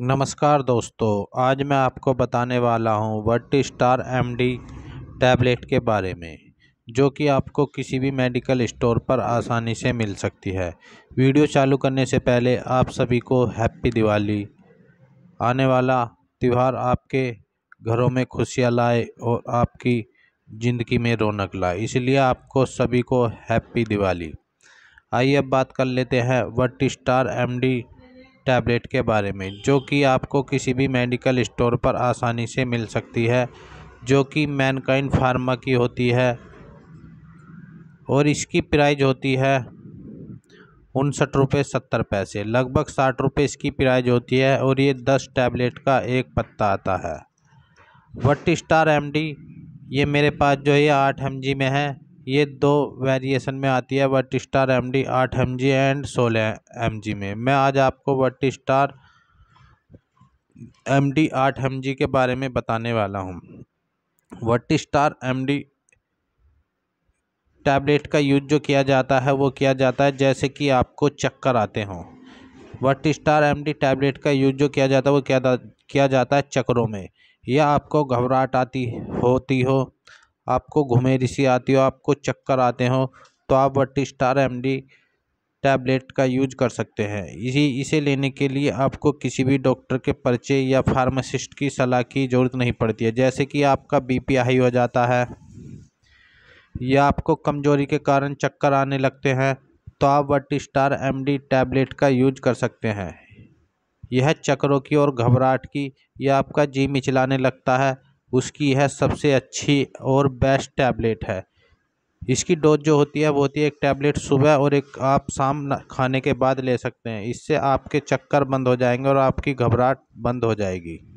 नमस्कार दोस्तों आज मैं आपको बताने वाला हूं वट स्टार एम टैबलेट के बारे में जो कि आपको किसी भी मेडिकल स्टोर पर आसानी से मिल सकती है वीडियो चालू करने से पहले आप सभी को हैप्पी दिवाली आने वाला त्यौहार आपके घरों में खुशियाँ लाए और आपकी ज़िंदगी में रौनक लाए इसलिए आपको सभी को हैप्पी दिवाली आइए अब बात कर लेते हैं वट स्टार एम टैबलेट के बारे में जो कि आपको किसी भी मेडिकल स्टोर पर आसानी से मिल सकती है जो कि मैनकाइंड फार्मा की होती है और इसकी प्राइज होती है उनसठ रुपये सत्तर पैसे लगभग साठ रुपये इसकी प्राइज होती है और ये दस टैबलेट का एक पत्ता आता है वट स्टार एम ये मेरे पास जो है आठ एम में है ये दो वेरिएशन में आती है स्टार एम डी आठ एम जी एंड सोलह एम जी में मैं आज आपको स्टार एम डी आठ एम जी के बारे में बताने वाला हूँ स्टार एम डी टैबलेट का यूज जो किया जाता है वो किया जाता है जैसे कि आपको चक्कर आते हों स्टार एम डी टैबलेट का यूज जो किया जाता है वो किया किया जाता है चक्करों में या आपको घबराहट आती होती हो आपको घुमेरी सी आती हो आपको चक्कर आते हो तो आप वट्टी स्टार एम टैबलेट का यूज कर सकते हैं इसी इसे लेने के लिए आपको किसी भी डॉक्टर के पर्चे या फार्मासिस्ट की सलाह की ज़रूरत नहीं पड़ती है जैसे कि आपका बीपी हाई हो जाता है या आपको कमजोरी के कारण चक्कर आने लगते हैं तो आप वट्टी स्टार एम टैबलेट का यूज कर सकते हैं यह चक्करों की और घबराहट की या आपका जी मिचलाने लगता है उसकी यह सबसे अच्छी और बेस्ट टैबलेट है इसकी डोज जो होती है वो होती है एक टैबलेट सुबह और एक आप शाम खाने के बाद ले सकते हैं इससे आपके चक्कर बंद हो जाएंगे और आपकी घबराहट बंद हो जाएगी